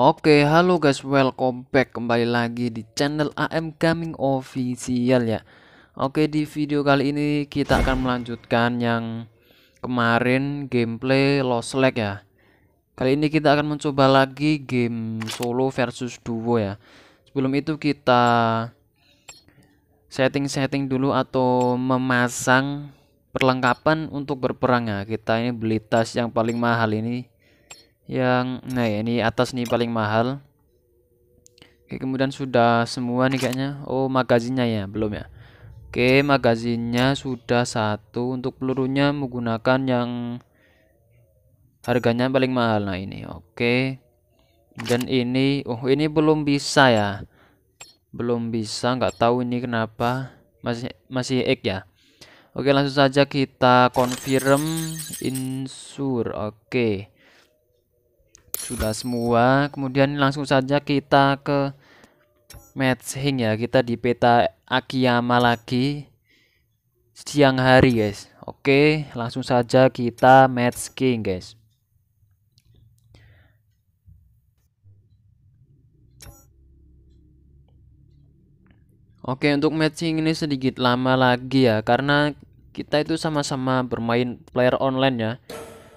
Oke, halo guys, welcome back kembali lagi di channel AM Gaming Official ya. Oke, di video kali ini kita akan melanjutkan yang kemarin gameplay Lost Lake ya. Kali ini kita akan mencoba lagi game solo versus duo ya. Sebelum itu kita setting-setting dulu atau memasang perlengkapan untuk berperang ya. Kita ini beli tas yang paling mahal ini yang nah ya, ini atas nih paling mahal oke kemudian sudah semua nih kayaknya oh magazinnya ya belum ya oke magazinnya sudah satu untuk pelurunya menggunakan yang harganya paling mahal nah ini oke dan ini oh ini belum bisa ya belum bisa nggak tahu ini kenapa masih masih X ya Oke langsung saja kita confirm insur. Oke sudah semua kemudian langsung saja kita ke matching ya kita di peta Akiyama lagi siang hari guys oke langsung saja kita matching guys Oke untuk matching ini sedikit lama lagi ya karena kita itu sama-sama bermain player online ya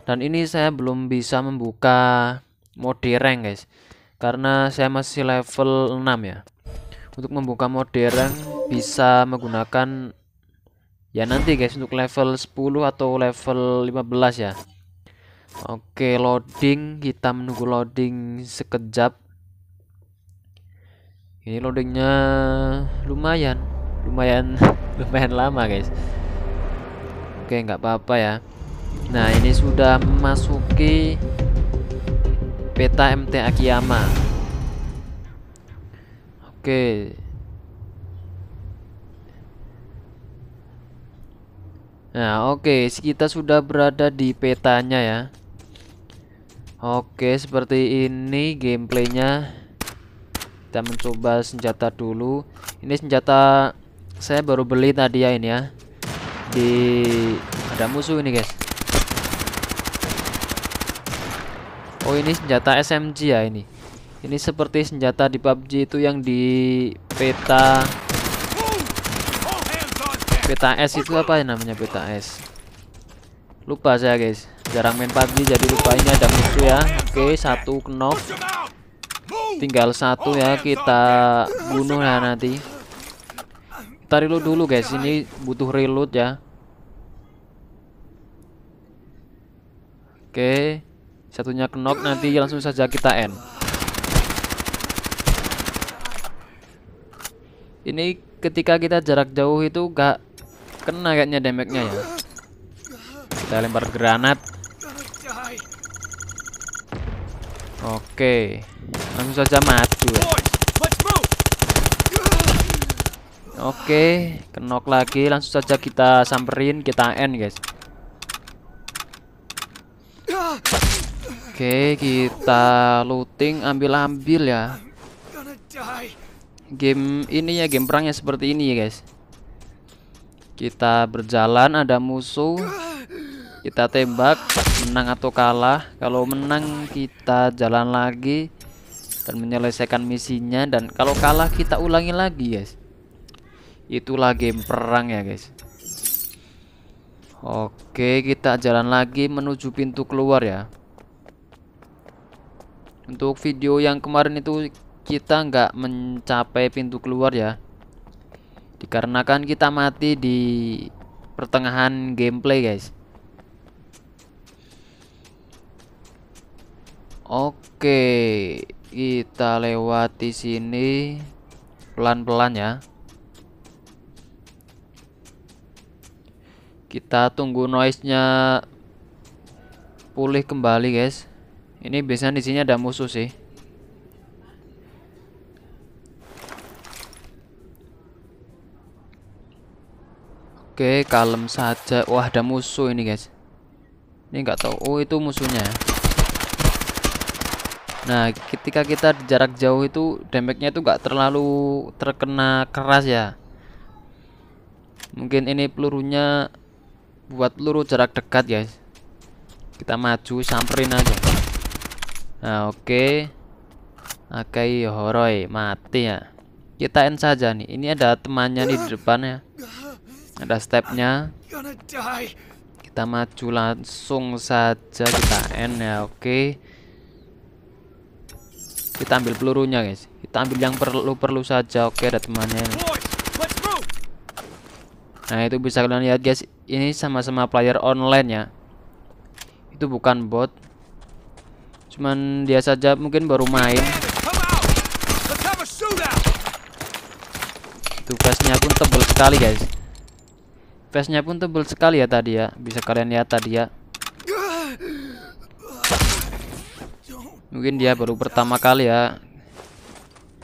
dan ini saya belum bisa membuka mode rank guys karena saya masih level 6 ya untuk membuka mode rank bisa menggunakan ya nanti guys untuk level 10 atau level 15 ya Oke loading kita menunggu loading sekejap ini loadingnya lumayan lumayan lumayan lama guys Oke nggak apa-apa ya Nah ini sudah memasuki Beta MT Akiyama. Oke. Nah, oke, kita sudah berada di petanya ya. Oke, seperti ini gameplaynya. Kita mencoba senjata dulu. Ini senjata saya baru beli tadi ya ini ya. Di ada musuh ini, guys. Oh ini senjata SMG ya ini Ini seperti senjata di PUBG itu yang di peta Peta S itu apa ya namanya peta S Lupa saya guys Jarang main PUBG jadi lupa ini ada musuh ya Oke satu knock Tinggal satu ya kita bunuh ya nanti Kita reload dulu guys ini butuh reload ya Oke Satunya knock nanti langsung saja kita end. Ini ketika kita jarak jauh itu gak kena kayaknya damage-nya ya. Kita lempar granat. Oke. Langsung saja mati. Ya. Oke, kenok lagi. Langsung saja kita samperin, kita end, guys. Oke, kita looting ambil-ambil ya. Game ini ya, game perangnya seperti ini ya, guys. Kita berjalan ada musuh. Kita tembak, menang atau kalah. Kalau menang kita jalan lagi dan menyelesaikan misinya dan kalau kalah kita ulangi lagi, guys. Itulah game perang ya, guys. Oke, kita jalan lagi menuju pintu keluar ya untuk video yang kemarin itu kita nggak mencapai pintu keluar ya dikarenakan kita mati di pertengahan gameplay guys oke kita lewati sini pelan-pelan ya kita tunggu noise nya pulih kembali guys ini biasanya di sini ada musuh sih. Oke, kalem saja. Wah, ada musuh ini, guys. Ini nggak tahu. Oh, itu musuhnya. Nah, ketika kita jarak jauh itu damage-nya itu nggak terlalu terkena keras ya. Mungkin ini pelurunya buat peluru jarak dekat, guys. Kita maju samperin aja. Nah, oke. Akai Horoi mati ya. Kita end saja nih. Ini ada temannya nih di ya. Ada stepnya. Kita maju langsung saja kita end ya, oke. Kita ambil pelurunya, guys. Kita ambil yang perlu-perlu saja. Oke, ada temannya. Nih. Nah itu bisa kalian lihat guys Ini sama-sama player online ya Itu bukan bot Cuman dia saja mungkin baru main. Tugasnya pun tebel sekali, guys. face-nya pun tebel sekali ya tadi ya. Bisa kalian lihat tadi ya. Mungkin dia baru pertama kali ya.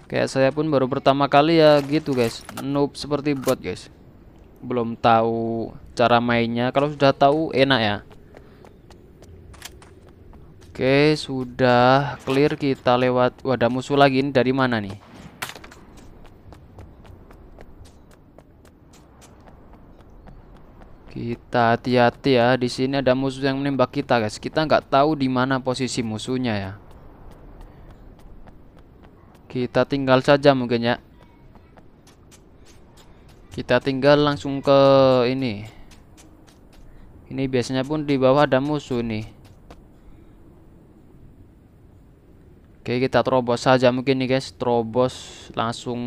Kayak saya pun baru pertama kali ya gitu, guys. Noob seperti bot, guys. Belum tahu cara mainnya. Kalau sudah tahu enak ya. Oke, sudah clear kita lewat wadah musuh lagi ini dari mana nih? Kita hati-hati ya, di sini ada musuh yang menembak kita, guys. Kita nggak tahu di mana posisi musuhnya ya. Kita tinggal saja mungkin ya. Kita tinggal langsung ke ini. Ini biasanya pun di bawah ada musuh nih. Oke kita terobos saja mungkin nih guys Terobos langsung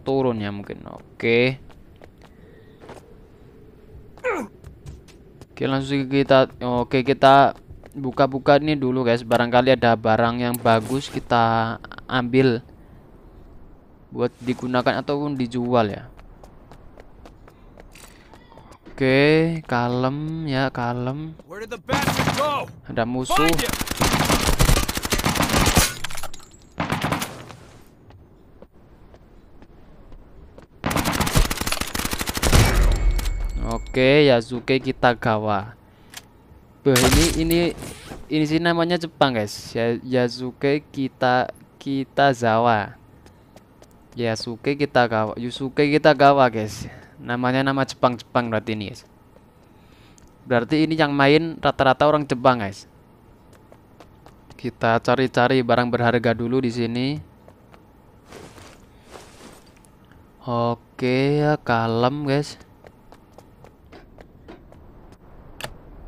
turun ya mungkin Oke Oke langsung kita Oke kita buka-buka nih dulu guys Barangkali ada barang yang bagus kita ambil Buat digunakan ataupun dijual ya Oke kalem ya kalem Ada musuh suke Yasuke gawa. Beh, ini ini ini sih namanya Jepang, guys. Ya, Yasuke Kita kita zawa. Yasuke suke Yusuke gawa guys. Namanya nama Jepang-Jepang berarti ini, guys. Berarti ini yang main rata-rata orang Jepang, guys. Kita cari-cari barang berharga dulu di sini. Oke, ya kalem, guys.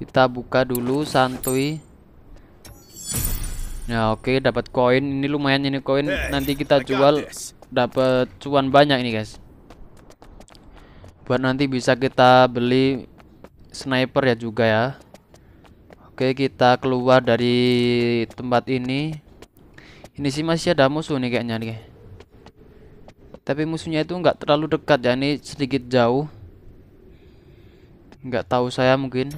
Kita buka dulu santuy. ya oke okay, dapat koin. Ini lumayan ini koin. Nanti kita jual dapat cuan banyak ini, guys. Buat nanti bisa kita beli sniper ya juga ya. Oke, okay, kita keluar dari tempat ini. Ini sih masih ada musuh nih kayaknya nih. Tapi musuhnya itu nggak terlalu dekat ya, ini sedikit jauh nggak tahu saya mungkin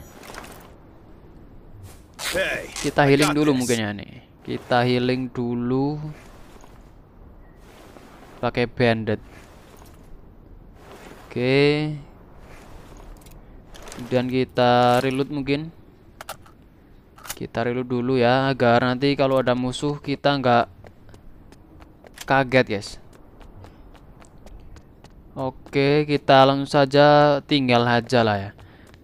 kita healing dulu mungkin ya nih. Kita healing dulu. Pakai bandit. Oke. Dan kita reload mungkin. Kita reload dulu ya agar nanti kalau ada musuh kita nggak kaget, guys. Oke, kita langsung saja tinggal aja lah ya.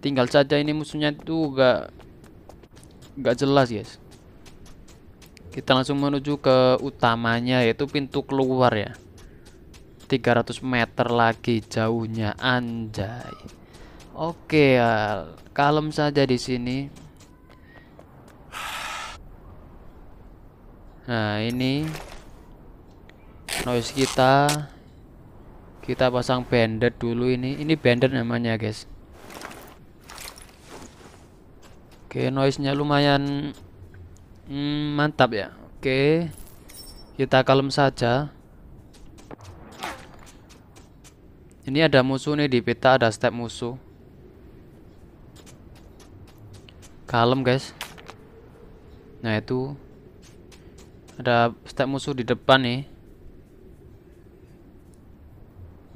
Tinggal saja ini musuhnya itu enggak nggak jelas guys kita langsung menuju ke utamanya yaitu pintu keluar ya 300 meter lagi jauhnya anjay oke ya kalem saja di sini nah ini noise kita kita pasang bender dulu ini ini bender namanya guys Oke, noise-nya lumayan mm, mantap ya. Oke. Kita kalem saja. Ini ada musuh nih di peta ada step musuh. Kalem, guys. Nah, itu ada step musuh di depan nih.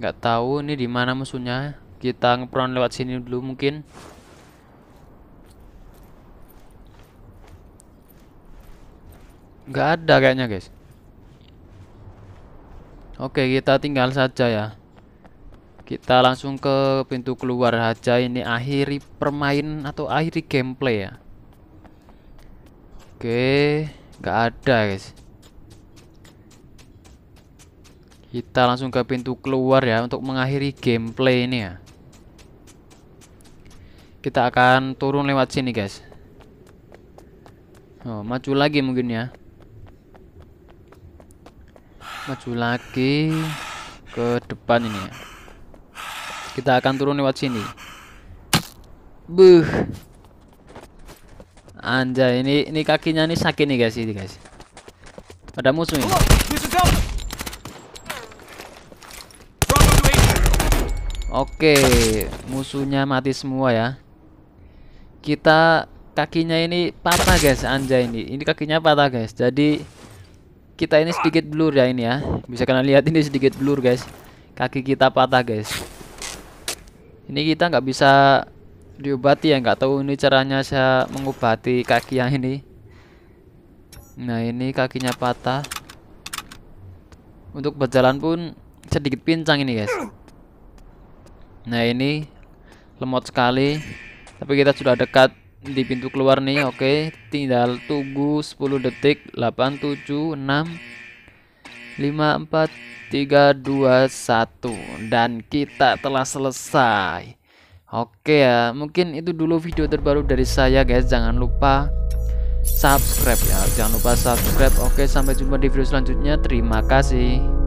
Nggak tahu ini di mana musuhnya. Kita ngepron lewat sini dulu mungkin. Nggak ada kayaknya guys Oke kita tinggal saja ya Kita langsung ke pintu keluar saja Ini akhiri permain atau akhiri gameplay ya Oke Nggak ada guys Kita langsung ke pintu keluar ya Untuk mengakhiri gameplay ini ya Kita akan turun lewat sini guys Oh, maju lagi mungkin ya maju lagi ke depan ini ya. Kita akan turun lewat sini. Buh. Anjay, ini ini kakinya ini sakit nih guys ini guys. Ada musuh ini. Oke, musuhnya mati semua ya. Kita kakinya ini patah guys, anjay ini. Ini kakinya patah guys. Jadi kita ini sedikit blur ya ini ya bisa kalian lihat ini sedikit blur guys kaki kita patah guys ini kita nggak bisa diobati ya nggak tahu ini caranya saya mengobati kaki yang ini nah ini kakinya patah untuk berjalan pun sedikit pincang ini guys nah ini lemot sekali tapi kita sudah dekat di pintu keluar nih oke okay. tinggal tunggu 10 detik 8 7 6 5 4 3 2 1 dan kita telah selesai oke okay ya mungkin itu dulu video terbaru dari saya guys jangan lupa subscribe ya jangan lupa subscribe oke okay, sampai jumpa di video selanjutnya terima kasih